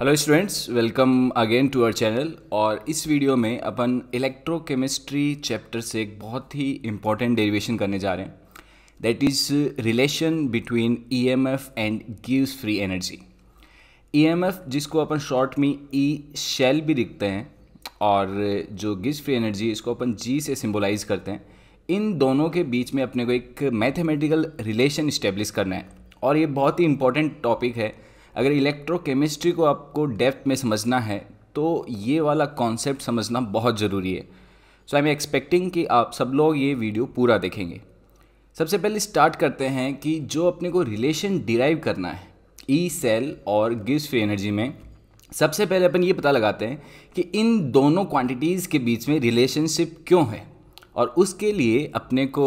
hello students welcome again to our channel और इस video में अपन इलेक्ट्रोकेमिस्ट्री चैप्टर से एक बहुत ही इम्पॉर्टेंट डेरिवेशन करने जा रहे हैं that is relation between EMF and गिव्स फ्री एनर्जी ईएमएफ जिसको अपन शॉर्ट में ई e शेल भी दिखते हैं और जो गिव्स फ्री एनर्जी इसको अपन जी से सिम्बोलाइज करते हैं इन दोनों के बीच में अपने को एक मैथमेटिकल रिलेशन इस्टेब्लिश करना है और ये बहुत ही इम्पॉर्टेंट टॉपिक है अगर इलेक्ट्रोकेमिस्ट्री को आपको डेप्थ में समझना है तो ये वाला कॉन्सेप्ट समझना बहुत ज़रूरी है सो आई एम एक्सपेक्टिंग कि आप सब लोग ये वीडियो पूरा देखेंगे सबसे पहले स्टार्ट करते हैं कि जो अपने को रिलेशन डिराइव करना है ई e सेल और गिव्स फ्री एनर्जी में सबसे पहले अपन ये पता लगाते हैं कि इन दोनों क्वांटिटीज़ के बीच में रिलेशनशिप क्यों है और उसके लिए अपने को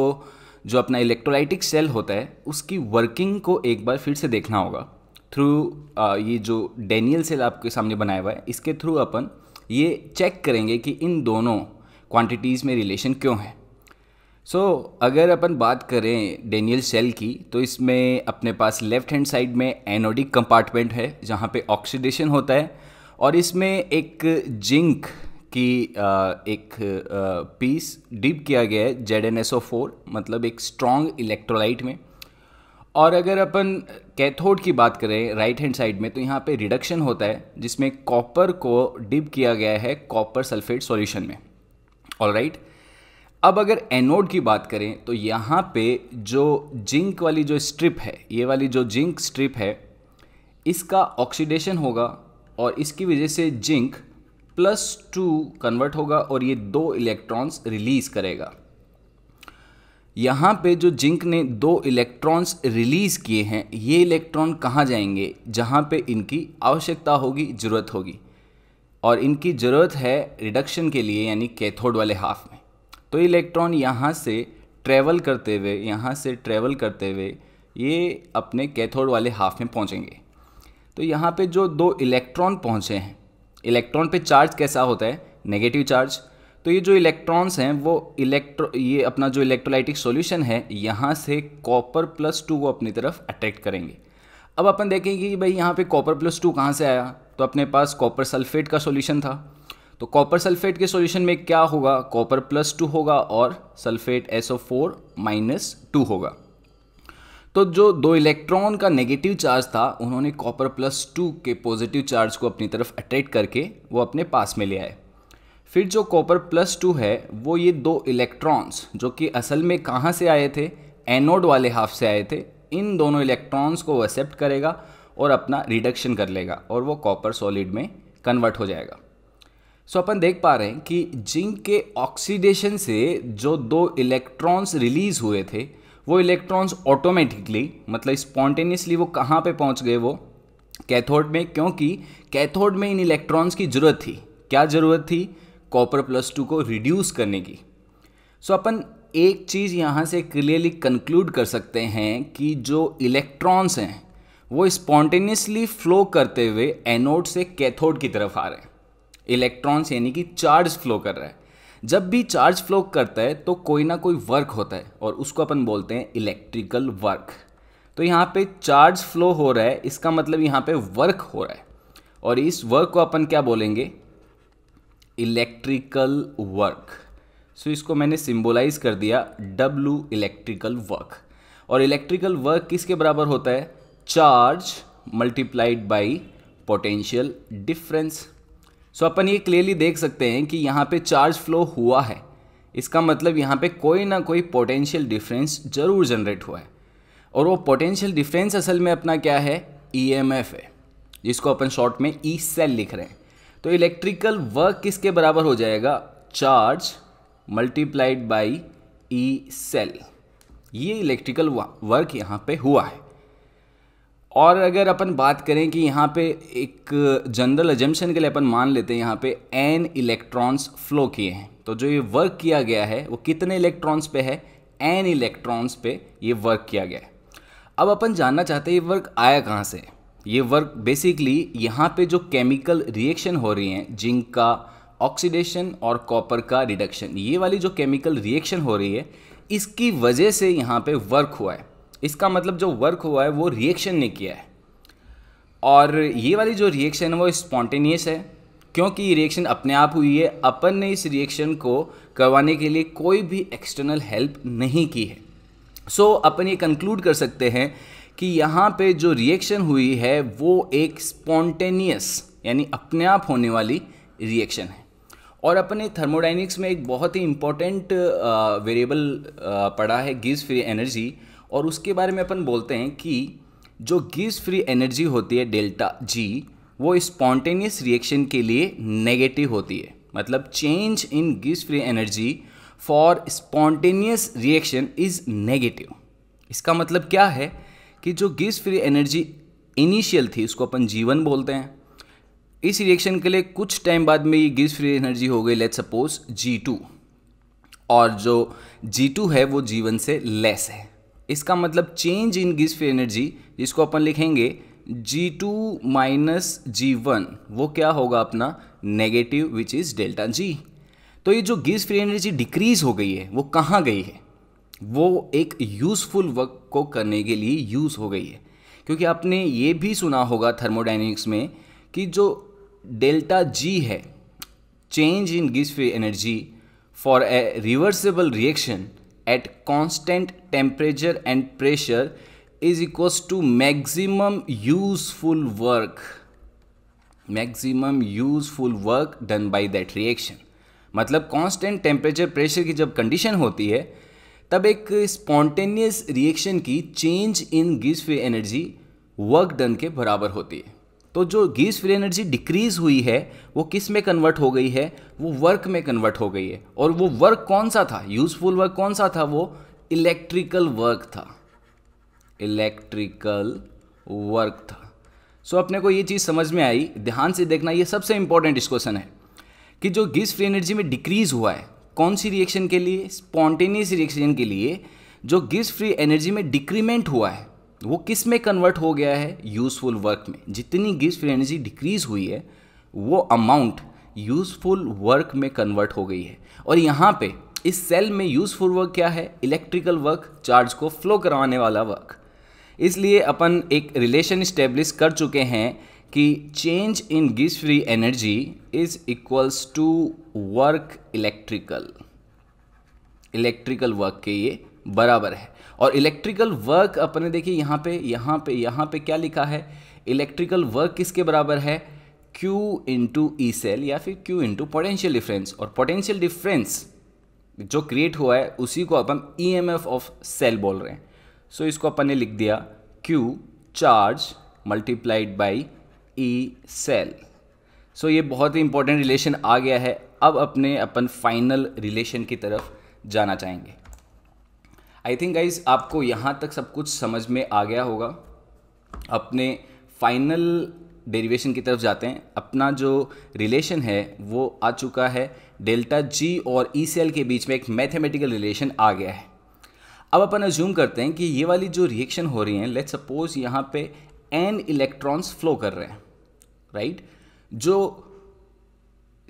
जो अपना इलेक्ट्रोलाइटिक सेल होता है उसकी वर्किंग को एक बार फिर से देखना होगा थ्रू ये जो डेनियल सेल आपके सामने बनाया हुआ है इसके थ्रू अपन ये चेक करेंगे कि इन दोनों क्वांटिटीज़ में रिलेशन क्यों है सो so, अगर अपन बात करें डेनियल सेल की तो इसमें अपने पास लेफ्ट हैंड साइड में एनोडिक कंपार्टमेंट है जहाँ पे ऑक्सीडेशन होता है और इसमें एक जिंक की एक पीस डिप किया गया है Z N S O four मतलब एक स्ट्रॉन्ग इलेक्ट्रोलाइट में और अगर अपन कैथोड की बात करें राइट हैंड साइड में तो यहाँ पे रिडक्शन होता है जिसमें कॉपर को डिप किया गया है कॉपर सल्फेट सॉल्यूशन में ऑल राइट अब अगर एनोड की बात करें तो यहाँ पे जो जिंक वाली जो स्ट्रिप है ये वाली जो जिंक स्ट्रिप है इसका ऑक्सीडेशन होगा और इसकी वजह से जिंक प्लस टू कन्वर्ट होगा और ये दो इलेक्ट्रॉन्स रिलीज़ करेगा यहाँ पे जो जिंक ने दो इलेक्ट्रॉन्स रिलीज़ किए हैं ये इलेक्ट्रॉन कहाँ जाएंगे जहाँ पे इनकी आवश्यकता होगी ज़रूरत होगी और इनकी ज़रूरत है रिडक्शन के लिए यानी कैथोड वाले हाफ में तो इलेक्ट्रॉन यहाँ से ट्रेवल करते हुए यहाँ से ट्रेवल करते हुए ये अपने कैथोड वाले हाफ में पहुँचेंगे तो यहाँ पे जो दो इलेक्ट्रॉन पहुँचे हैं इलेक्ट्रॉन पे चार्ज कैसा होता है नेगेटिव चार्ज तो ये जो इलेक्ट्रॉन्स हैं वो इलेक्ट्रो ये अपना जो इलेक्ट्रोलाइटिक सॉल्यूशन है यहाँ से कॉपर प्लस टू को अपनी तरफ अट्रैक्ट करेंगे अब अपन देखेंगे कि भाई यहाँ पे कॉपर प्लस टू कहाँ से आया तो अपने पास कॉपर सल्फेट का सॉल्यूशन था तो कॉपर सल्फेट के सॉल्यूशन में क्या होगा कॉपर प्लस टू होगा और sulphate S O four minus two होगा तो जो दो इलेक्ट्रॉन का नेगेटिव चार्ज था उन्होंने कॉपर प्लस टू के पॉजिटिव चार्ज को अपनी तरफ अट्रैक्ट करके वो अपने पास में ले आए फिर जो कॉपर प्लस टू है वो ये दो इलेक्ट्रॉन्स जो कि असल में कहाँ से आए थे एनोड वाले हाफ से आए थे इन दोनों इलेक्ट्रॉन्स को एक्सेप्ट करेगा और अपना रिडक्शन कर लेगा और वो कॉपर सॉलिड में कन्वर्ट हो जाएगा सो so, अपन देख पा रहे हैं कि जिंक के ऑक्सीडेशन से जो दो इलेक्ट्रॉन्स रिलीज़ हुए थे वो इलेक्ट्रॉन्स ऑटोमेटिकली मतलब स्पॉन्टेनियसली वो कहाँ पे पहुँच गए वो कैथोड में क्योंकि कैथोड में इन इलेक्ट्रॉन्स की ज़रूरत थी क्या ज़रूरत थी कॉपर प्लस टू को रिड्यूस करने की सो so, अपन एक चीज़ यहाँ से क्लियरली कंक्लूड कर सकते हैं कि जो इलेक्ट्रॉन्स हैं वो स्पॉन्टेनियसली फ्लो करते हुए एनोड से कैथोड की तरफ आ रहे हैं इलेक्ट्रॉन्स यानी कि चार्ज फ्लो कर रहा है जब भी चार्ज फ्लो करता है तो कोई ना कोई वर्क होता है और उसको अपन बोलते हैं इलेक्ट्रिकल वर्क तो यहाँ पे चार्ज फ्लो हो रहा है इसका मतलब यहाँ पे वर्क हो रहा है और इस वर्क को अपन क्या बोलेंगे इलेक्ट्रिकल वर्क सो इसको मैंने सिंबलाइज कर दिया डब्लू इलेक्ट्रिकल वर्क और इलेक्ट्रिकल वर्क किसके बराबर होता है charge multiplied by potential difference so अपन ये क्लियरली देख सकते हैं कि यहाँ पे चार्ज फ्लो हुआ है इसका मतलब यहाँ पे कोई ना कोई पोटेंशियल डिफरेंस जरूर जनरेट हुआ है और वो पोटेंशियल डिफरेंस असल में अपना क्या है ई e है जिसको अपन शॉर्ट में ई e सेल लिख रहे हैं तो इलेक्ट्रिकल वर्क किसके बराबर हो जाएगा charge multiplied by E cell ये इलेक्ट्रिकल वर्क यहाँ पे हुआ है और अगर अपन बात करें कि यहाँ पे एक जनरल एजम्पन के लिए अपन मान लेते हैं यहाँ पे एन इलेक्ट्रॉन्स फ्लो किए हैं तो जो ये वर्क किया गया है वो कितने इलेक्ट्रॉन्स पे है एन इलेक्ट्रॉन्स पे ये वर्क किया गया है अब अपन जानना चाहते हैं ये वर्क आया कहाँ से है ये वर्क बेसिकली यहाँ पे जो केमिकल रिएक्शन हो रही हैं जिंक का ऑक्सीडेशन और कॉपर का रिडक्शन ये वाली जो केमिकल रिएक्शन हो रही है इसकी वजह से यहाँ पे वर्क हुआ है इसका मतलब जो वर्क हुआ है वो रिएक्शन ने किया है और ये वाली जो रिएक्शन है वो स्पॉन्टेनियस है क्योंकि ये रिएक्शन अपने आप हुई है अपन ने इस रिएक्शन को करवाने के लिए कोई भी एक्सटर्नल हेल्प नहीं की है सो so, अपन ये कंक्लूड कर सकते हैं कि यहाँ पे जो रिएक्शन हुई है वो एक स्पॉन्टेनियस यानी अपने आप होने वाली रिएक्शन है और अपने थर्मोडाइनिक्स में एक बहुत ही इम्पॉर्टेंट वेरिएबल पड़ा है गिज फ्री एनर्जी और उसके बारे में अपन बोलते हैं कि जो गिज फ्री एनर्जी होती है डेल्टा जी वो स्पॉन्टेनियस रिएक्शन के लिए नेगेटिव होती है मतलब चेंज इन गिज free energy for spontaneous reaction is negative इसका मतलब क्या है कि जो गैस फ्री एनर्जी इनिशियल थी उसको अपन जीवन बोलते हैं इस रिएक्शन के लिए कुछ टाइम बाद में ये गैस फ्री एनर्जी हो गई लेट सपोज जी टू और जो जी टू है वो जीवन से लेस है इसका मतलब चेंज इन गैस फ्री एनर्जी जिसको अपन लिखेंगे G two minus G one वो क्या होगा अपना negative which is delta G तो ये जो गैस फ्री एनर्जी डिक्रीज़ हो गई है वो कहाँ गई है वो एक यूज़फुल वर्क को करने के लिए यूज़ हो गई है क्योंकि आपने ये भी सुना होगा थर्मोडाइनमिक्स में कि जो डेल्टा जी है चेंज इन गिस free energy for a reversible reaction at constant temperature and pressure is equals to maximum useful work maximum useful work done by that reaction मतलब कांस्टेंट टेम्परेचर प्रेशर की जब condition होती है तब एक spontaneous reaction की change in गीज free energy work done के बराबर होती है तो जो गीज फ्री एनर्जी डिक्रीज हुई है वो किस में कन्वर्ट हो गई है वो वर्क में कन्वर्ट हो गई है और वो वर्क कौन सा था यूजफुल वर्क कौन सा था वो इलेक्ट्रिकल वर्क था इलेक्ट्रिकल वर्क था सो so, अपने को ये चीज़ समझ में आई ध्यान से देखना ये सबसे इंपॉर्टेंट इस क्वेश्चन है कि जो गीज फ्री एनर्जी में डिक्रीज हुआ है कौन सी रिएक्शन के लिए स्पॉन्टेनियस रिएक्शन के लिए जो गिव्स फ्री एनर्जी में डिक्रीमेंट हुआ है वो किस में कन्वर्ट हो गया है यूज़फुल वर्क में जितनी गिव्स फ्री एनर्जी डिक्रीज हुई है वो अमाउंट यूज़फुल वर्क में कन्वर्ट हो गई है और यहाँ पे इस सेल में यूज़फुल वर्क क्या है इलेक्ट्रिकल वर्क चार्ज को फ्लो करवाने वाला वर्क इसलिए अपन एक रिलेशन इस्टेब्लिश कर चुके हैं कि चेंज इन गिस free energy is equals to work electrical electrical work के ये बराबर है और इलेक्ट्रिकल वर्क अपने देखिए यहाँ पे यहाँ पे यहाँ पे क्या लिखा है इलेक्ट्रिकल वर्क किसके बराबर है Q इंटू ई सेल या फिर Q इंटू पोटेंशियल डिफरेंस और पोटेंशियल डिफरेंस जो क्रिएट हुआ है उसी को अपन E M F of cell बोल रहे हैं सो so, इसको अपन ने लिख दिया Q charge multiplied by E cell so ये बहुत ही इंपॉर्टेंट रिलेशन आ गया है अब अपने अपन फाइनल रिलेशन की तरफ जाना चाहेंगे आई थिंक गाइज आपको यहाँ तक सब कुछ समझ में आ गया होगा अपने फाइनल डेरिवेशन की तरफ जाते हैं अपना जो रिलेशन है वो आ चुका है डेल्टा जी और ई e सेल के बीच में एक मैथमेटिकल रिलेशन आ गया है अब अपन अज्यूम करते हैं कि ये वाली जो रिएक्शन हो रही है लेट सपोज यहाँ पे एन इलेक्ट्रॉन्स फ्लो कर रहे हैं राइट जो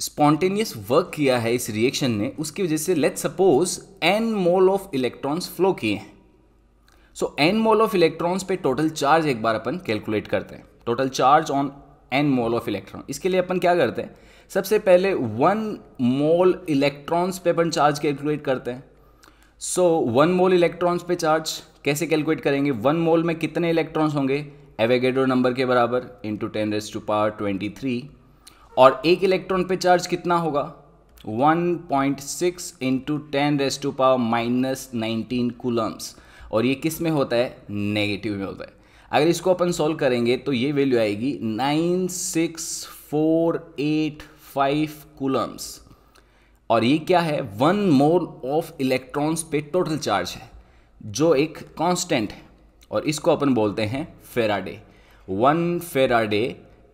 स्पॉन्टेनियस वर्क किया है इस रिएक्शन ने उसकी वजह से let suppose n mole of electrons flow किए हैं so n mole of electrons पे टोटल चार्ज एक बार अपन कैलकुलेट करते हैं total charge on n mole of electron इसके लिए अपन क्या करते हैं सबसे पहले वन मोल इलेक्ट्रॉन्स पे अपन चार्ज कैलकुलेट करते हैं सो वन मोल इलेक्ट्रॉन्स पे चार्ज कैसे कैलकुलेट करेंगे वन मोल में कितने इलेक्ट्रॉन्स होंगे एवेगेडो नंबर के बराबर into ten raise to power twenty three और एक इलेक्ट्रॉन पे चार्ज कितना होगा 1.6 point six into ten raise to power minus nineteen coulombs और ये किस में होता है नेगेटिव में होता है अगर इसको अपन सॉल्व करेंगे तो ये वैल्यू आएगी nine six four eight five coulombs और ये क्या है वन मोर ऑफ इलेक्ट्रॉन्स पे टोटल चार्ज है जो एक कांस्टेंट है और इसको अपन बोलते हैं Faraday one Faraday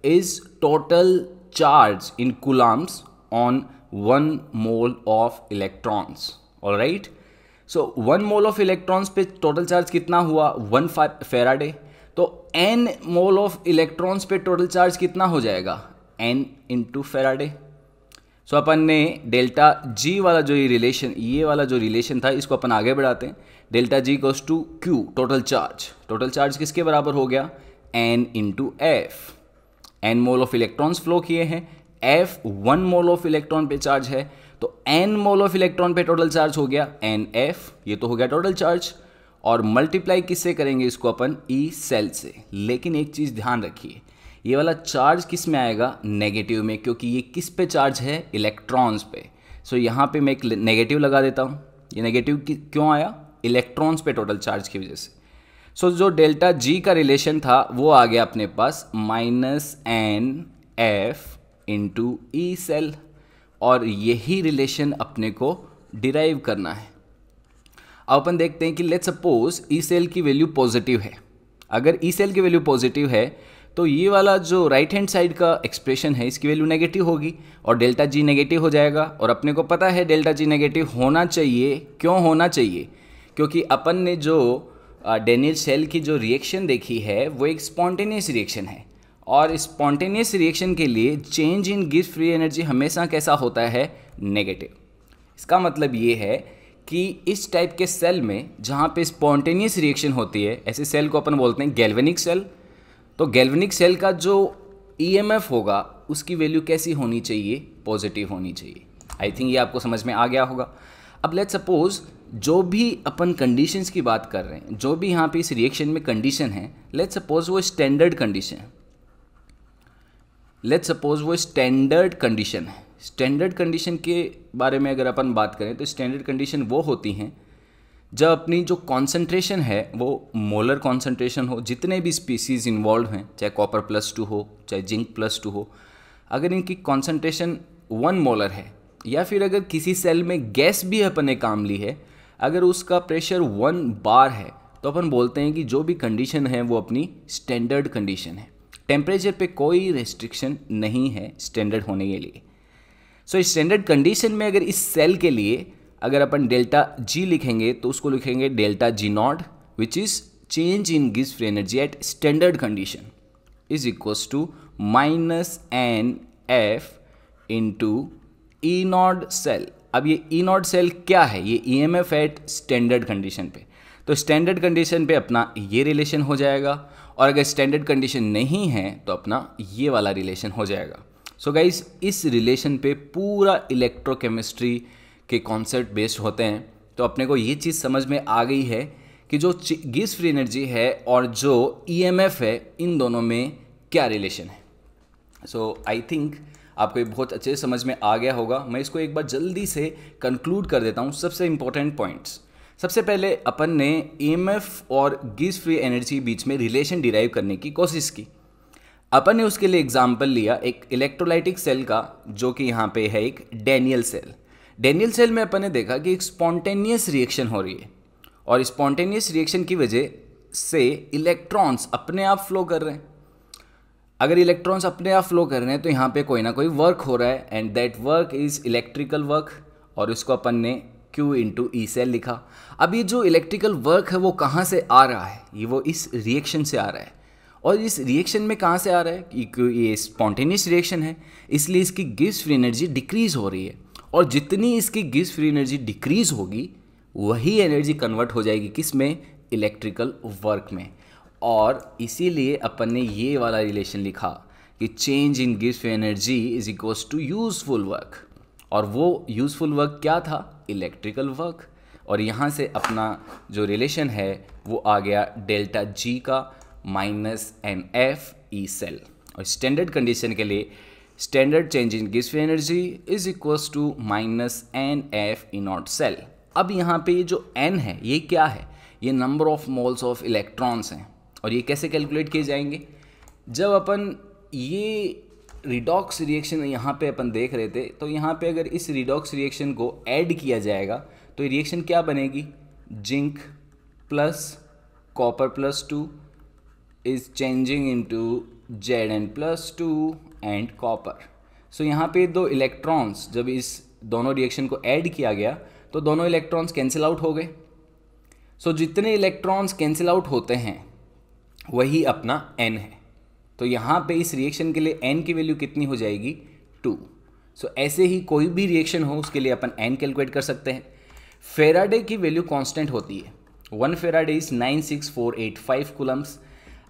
is total charge in coulombs on one mole of electrons और right so one mole of electrons पे टोटल चार्ज कितना हुआ वन फेराडे तो एन मोल ऑफ इलेक्ट्रॉन्स पे टोटल चार्ज कितना हो जाएगा n into Faraday so so, अपन ने डेल्टा जी वाला जो ये रिलेशन ये वाला जो रिलेशन था इसको अपन आगे बढ़ाते हैं delta G goes to Q total charge total charge किसके बराबर हो गया n into F n mole of electrons flow किए हैं F one mole of electron पे चार्ज है तो एन मोल ऑफ इलेक्ट्रॉन पे टोटल चार्ज हो गया एन एफ ये तो हो गया टोटल चार्ज और मल्टीप्लाई किससे करेंगे इसको अपन ई e सेल से लेकिन एक चीज़ ध्यान रखिए ये वाला चार्ज किस में आएगा नेगेटिव में क्योंकि ये किस पे चार्ज है इलेक्ट्रॉन्स पे सो so, यहाँ पे मैं एक नेगेटिव लगा देता हूँ ये नेगेटिव क्यों आया इलेक्ट्रॉन्स पे टोटल चार्ज की वजह से सो so, जो डेल्टा जी का रिलेशन था वो आ गया अपने पास minus n F into E cell और यही रिलेशन अपने को डिराइव करना है अब अपन देखते हैं कि लेट सपोज ई सेल की वैल्यू पॉजिटिव है अगर ई e सेल की वैल्यू पॉजिटिव है तो ये वाला जो राइट हैंड साइड का एक्सप्रेशन है इसकी वैल्यू नेगेटिव होगी और डेल्टा जी नेगेटिव हो जाएगा और अपने को पता है डेल्टा जी नेगेटिव होना चाहिए क्यों होना चाहिए क्योंकि अपन ने जो डेनियल सेल की जो रिएक्शन देखी है वो एक स्पॉन्टेनियस रिएक्शन है और स्पॉन्टेनियस रिएक्शन के लिए चेंज इन गिव फ्री एनर्जी हमेशा कैसा होता है नेगेटिव इसका मतलब ये है कि इस टाइप के सेल में जहाँ पे स्पॉन्टेनियस रिएक्शन होती है ऐसे सेल को अपन बोलते हैं गैल्वेनिक सेल तो गैल्वनिक सेल का जो ईएमएफ e होगा उसकी वैल्यू कैसी होनी चाहिए पॉजिटिव होनी चाहिए आई थिंक ये आपको समझ में आ गया होगा अब लेट सपोज जो भी अपन कंडीशंस की बात कर रहे हैं जो भी यहाँ पे इस रिएक्शन में कंडीशन है लेट सपोज वो स्टैंडर्ड कंडीशन है लेट सपोज वो स्टैंडर्ड कंडीशन है स्टैंडर्ड कंडीशन के बारे में अगर अपन बात करें तो स्टैंडर्ड कंडीशन वो होती हैं जब अपनी जो कॉन्सेंट्रेशन है वो मोलर कॉन्सेंट्रेशन हो जितने भी स्पीसीज इन्वॉल्व हैं चाहे कॉपर प्लस टू हो चाहे जिंक प्लस टू हो अगर इनकी कॉन्सेंट्रेशन वन मोलर है या फिर अगर किसी सेल में गैस भी अपन ने काम ली है अगर उसका प्रेशर वन बार है तो अपन बोलते हैं कि जो भी कंडीशन है वो अपनी स्टैंडर्ड कंडीशन है टेम्परेचर पे कोई रेस्ट्रिक्शन नहीं है स्टैंडर्ड होने के लिए सो स्टैंडर्ड कंडीशन में अगर इस सेल के लिए अगर अपन डेल्टा जी लिखेंगे तो उसको लिखेंगे delta G naught which is change in गिज free energy at standard condition is equals to minus n F into E naught cell अब ये ई नॉट सेल क्या है ये E M F at standard condition पे तो standard condition पे अपना ये रिलेशन हो जाएगा और अगर स्टैंडर्ड कंडीशन नहीं है तो अपना ये वाला रिलेशन हो जाएगा सो so गाइज इस रिलेशन पे पूरा इलेक्ट्रोकेमिस्ट्री के कॉन्सेप्ट बेस्ड होते हैं तो अपने को ये चीज़ समझ में आ गई है कि जो गीस फ्री एनर्जी है और जो ईएमएफ e है इन दोनों में क्या रिलेशन है सो आई थिंक आपको ये बहुत अच्छे से समझ में आ गया होगा मैं इसको एक बार जल्दी से कंक्लूड कर देता हूँ सबसे इम्पोर्टेंट पॉइंट्स सबसे पहले अपन ने ई e और गीस फ्री एनर्जी बीच में रिलेशन डिराइव करने की कोशिश की अपन ने उसके लिए एग्जाम्पल लिया एक इलेक्ट्रोलाइटिक सेल का जो कि यहाँ पे है एक डैनियल सेल डेनियल सेल में अपन ने देखा कि एक स्पॉन्टेनियस रिएक्शन हो रही है और स्पॉन्टेनियस रिएक्शन की वजह से इलेक्ट्रॉन्स अपने आप फ्लो कर रहे हैं अगर इलेक्ट्रॉन्स अपने आप फ्लो कर रहे हैं तो यहाँ पे कोई ना कोई वर्क हो रहा है and that work is electrical work और इसको अपन ने Q इंटू ई सेल लिखा अब ये जो इलेक्ट्रिकल वर्क है वो कहाँ से आ रहा है ये वो इस रिएक्शन से आ रहा है और इस रिएक्शन में कहाँ से आ रहा है क्योंकि ये स्पॉन्टेनियस रिएक्शन है इसलिए इसकी गिव्स फ्री एनर्जी डिक्रीज हो रही है और जितनी इसकी गिब्स फ्री एनर्जी डिक्रीज होगी वही एनर्जी कन्वर्ट हो जाएगी किस में इलेक्ट्रिकल वर्क में और इसीलिए अपन ने ये वाला रिलेशन लिखा कि change in Gibbs free energy is equals to useful work और वो यूजफुल वर्क क्या था इलेक्ट्रिकल वर्क और यहाँ से अपना जो रिलेशन है वो आ गया डेल्टा जी का minus n F E cell और स्टैंडर्ड कंडीशन के लिए स्टैंडर्ड चेंज इन गिफ्ट energy is equals to minus n F naught cell अब यहाँ पे ये जो एन है ये क्या है ये number of moles of electrons हैं और ये कैसे कैलकुलेट किए जाएंगे जब अपन ये रिडॉक्स रिएक्शन यहाँ पे अपन देख रहे थे तो यहाँ पे अगर इस रिडॉक्स रिएक्शन को ऐड किया जाएगा तो ये रिएक्शन क्या बनेगी zinc plus copper plus two is changing into Z N plus two and copper so यहाँ पे दो इलेक्ट्रॉन्स जब इस दोनों रिएक्शन को ऐड किया गया तो दोनों इलेक्ट्रॉन्स कैंसिल आउट हो गए सो so, जितने इलेक्ट्रॉन्स कैंसिल आउट होते हैं वही अपना एन है तो यहाँ पे इस रिएक्शन के लिए एन की वैल्यू कितनी हो जाएगी टू सो so, ऐसे ही कोई भी रिएक्शन हो उसके लिए अपन एन कैलकुलेट कर सकते हैं फेराडे की वैल्यू कांस्टेंट होती है one Faraday is nine six four eight five coulombs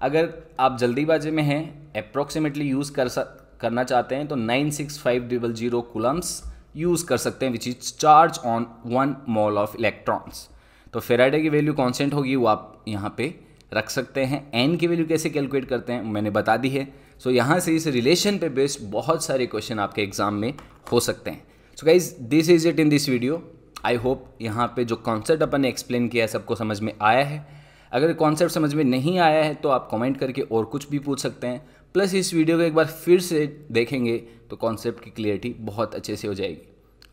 अगर आप जल्दीबाजी में हैं अप्रोक्सीमेटली यूज़ कर सक करना चाहते हैं तो nine six five double zero coulombs use कर सकते हैं which is charge on one mole of electrons तो फेराइडे की वैल्यू कॉन्सेंट होगी वो आप यहाँ पे रख सकते हैं एन की वैल्यू कैसे कैलकुलेट करते हैं मैंने बता दी है सो so, यहाँ से इस रिलेशन पे बेस्ड बहुत सारे क्वेश्चन आपके एग्जाम में हो सकते हैं so guys this is it in this video I hope यहाँ पे जो कॉन्सेप्ट अपन ने एक्सप्लेन किया है सबको समझ में आया है अगर कॉन्सेप्ट समझ में नहीं आया है तो आप कमेंट करके और कुछ भी पूछ सकते हैं प्लस इस वीडियो को एक बार फिर से देखेंगे तो कॉन्सेप्ट की क्लियरिटी बहुत अच्छे से हो जाएगी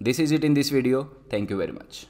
this is it in this video thank you very much